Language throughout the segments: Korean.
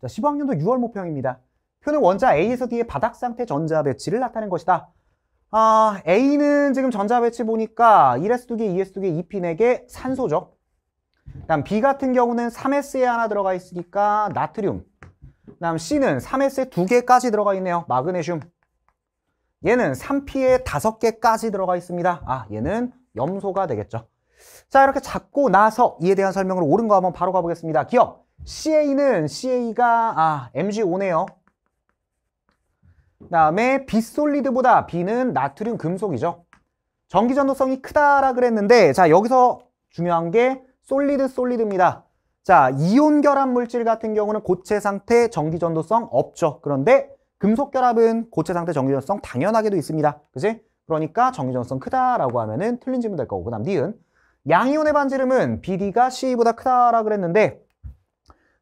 자, 15학년도 6월 모평입니다 표는 원자 A에서 D의 바닥 상태 전자 배치를 나타낸 것이다. 아, A는 지금 전자 배치 보니까 1S2개, 2S2개, 2P4개 산소죠. 다음 B 같은 경우는 3S에 하나 들어가 있으니까 나트륨. 그 다음 C는 3S에 두개까지 들어가 있네요. 마그네슘. 얘는 3P에 5개까지 들어가 있습니다. 아, 얘는 염소가 되겠죠. 자, 이렇게 잡고 나서 이에 대한 설명으로 옳은 거 한번 바로 가보겠습니다. 기억! CA는 CA가 아 MgO네요. 다음에 비솔리드보다 B는 나트륨 금속이죠. 전기 전도성이 크다라 그랬는데 자 여기서 중요한 게 솔리드 솔리드입니다. 자 이온 결합 물질 같은 경우는 고체 상태 전기 전도성 없죠. 그런데 금속 결합은 고체 상태 전기 전도성 당연하게도 있습니다. 그지? 그러니까 전기 전도성 크다라고 하면은 틀린 질문 될 거고 그다음 니은 양이온의 반지름은 BD가 CE보다 크다라 그랬는데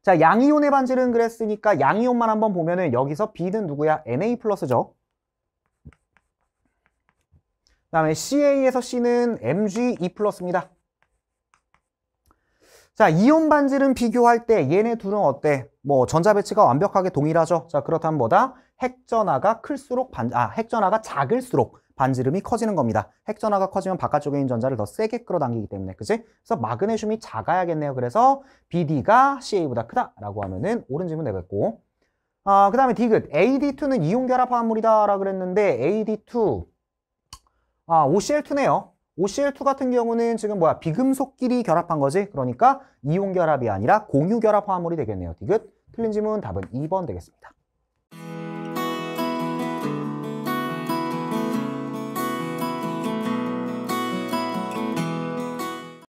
자, 양이온의 반지름 그랬으니까 양이온만 한번 보면은 여기서 B는 누구야? Na 플러스죠. 그 다음에 CA에서 C는 MgE 플러스입니다. 자, 이온 반지름 비교할 때 얘네 둘은 어때? 뭐 전자 배치가 완벽하게 동일하죠. 자, 그렇다면 뭐다? 핵전화가 클수록 반, 아, 핵전화가 작을수록 반지름이 커지는 겁니다. 핵전화가 커지면 바깥쪽에 있는 전자를 더 세게 끌어당기기 때문에 그치 그래서 마그네슘이 작아야겠네요. 그래서 BD가 CA보다 크다라고 하면은 옳은 질문 내겠고 아, 그 다음에 디귿 AD2는 이온결합화합물이다 라고 그랬는데 AD2 아, OCl2네요. OCl2 같은 경우는 지금 뭐야 비금속끼리 결합한 거지 그러니까 이온결합이 아니라 공유결합화합물이 되겠네요 디귿 틀린 질문 답은 2번 되겠습니다